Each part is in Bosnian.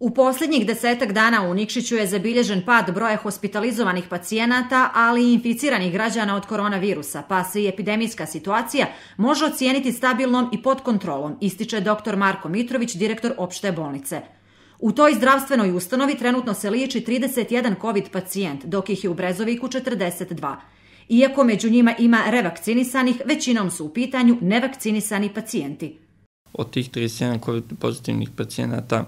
U posljednjih desetak dana u Nikšiću je zabilježen pad broja hospitalizovanih pacijenata, ali i inficiranih građana od koronavirusa, pa se i epidemijska situacija može ocijeniti stabilnom i pod kontrolom, ističe dr. Marko Mitrović, direktor opšte bolnice. U toj zdravstvenoj ustanovi trenutno se liječi 31 COVID pacijent, dok ih je u Brezoviku 42. Iako među njima ima revakcinisanih, većinom su u pitanju nevakcinisani pacijenti. Od tih 31 COVID pozitivnih pacijenata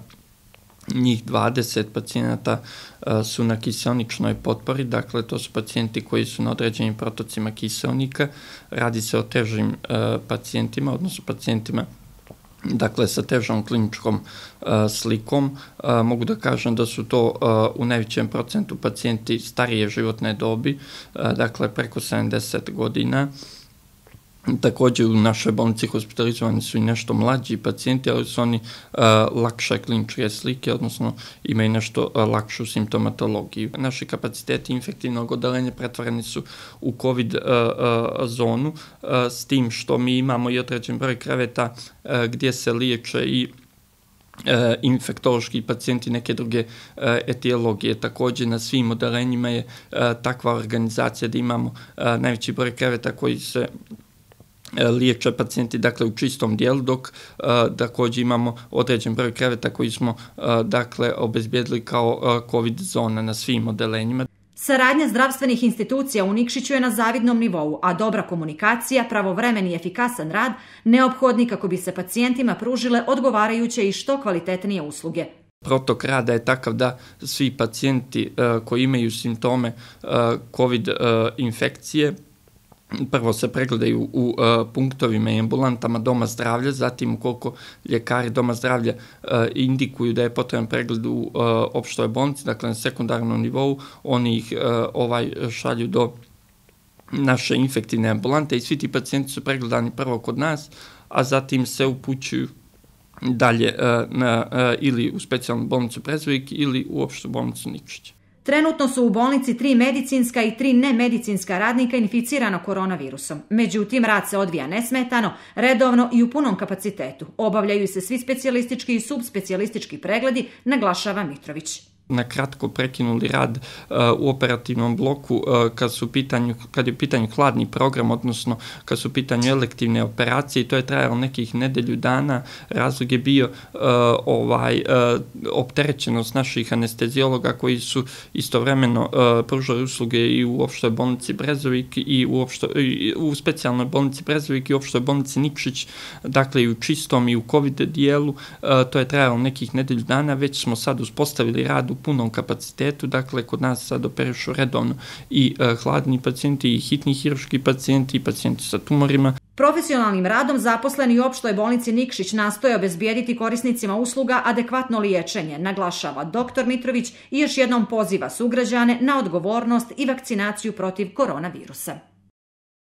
njih 20 pacijenata e, su na kiselničnoj potpori, dakle to su pacijenti koji su na određenim protocima kiselnika, radi se o težim e, pacijentima, odnosno pacijentima dakle sa težom kliničkom e, slikom. mogu da kažem da su to u najvećem procentu pacijenti starije životne dobi, dakle preko 70 godina. Takođe u našoj bolnici hospitalizovani su i nešto mlađi pacijenti, ali su oni uh, lakše kliničke slike, odnosno imaju nešto uh, lakšu simptomatologiju. Naši kapaciteti infektivnog odelenja pretvoreni su u COVID uh, uh, zonu, uh, s tim što mi imamo i određen broj kreveta uh, gdje se liječe i infektološki pacijenti neke druge etiologije. Takođe na svim odelenjima je takva organizacija da imamo najveći broj kreveta koji se E, liječe pacijenti dakle u čistom dijelu dok a, e, također imamo određen broj kreveta koji smo e, dakle obezbjedili kao covid zona na svim odelenjima. Saradnja zdravstvenih institucija u Nikšiću je na zavidnom nivou, a dobra komunikacija, pravovremeni i efikasan rad neophodni kako bi se pacijentima pružile odgovarajuće i što kvalitetnije usluge. Protok rada je takav da svi pacijenti koji imaju simptome COVID infekcije prvo se pregledaju u uh, punktovima i ambulantama doma zdravlja, zatim ukoliko ljekari doma zdravlja uh, indikuju da je potreban pregled u uh, opštoj bolnici, dakle na sekundarnom nivou, oni ih uh, ovaj šalju do naše infektivne ambulante i svi ti pacijenti su pregledani prvo kod nas, a zatim se upućuju dalje uh, na, uh, ili u specijalnu bolnicu Prezvojik ili u opštu bolnicu Nikšića. Trenutno su u bolnici tri medicinska i tri nemedicinska radnika inficirano koronavirusom. Međutim, rad se odvija nesmetano, redovno i u punom kapacitetu. Obavljaju se svi specijalistički i subspecijalistički pregledi, naglašava Mitrović na kratko prekinuli rad uh, u operativnom bloku uh, kad su pitanju kad je pitanju hladni program odnosno kad su pitanju elektivne operacije i to je trajalo nekih nedelju dana razlog je bio uh, ovaj uh, opterećenost naših anestezijologa koji su istovremeno uh, pružali usluge i u opštoj bolnici Brezovik i u opšto, u specijalnoj bolnici Brezovik i u opštoj bolnici Nikšić dakle i u čistom i u covid dijelu uh, to je trajalo nekih nedelju dana već smo sad uspostavili rad punom kapacitetu, dakle kod nas sad operišu redovno i e, hladni pacijenti i hitni hiruški pacijenti i pacijenti sa tumorima. Profesionalnim radom zaposleni u opštoj bolnici Nikšić nastoje obezbijediti korisnicima usluga adekvatno liječenje, naglašava dr. Mitrović i još jednom poziva sugrađane na odgovornost i vakcinaciju protiv koronavirusa.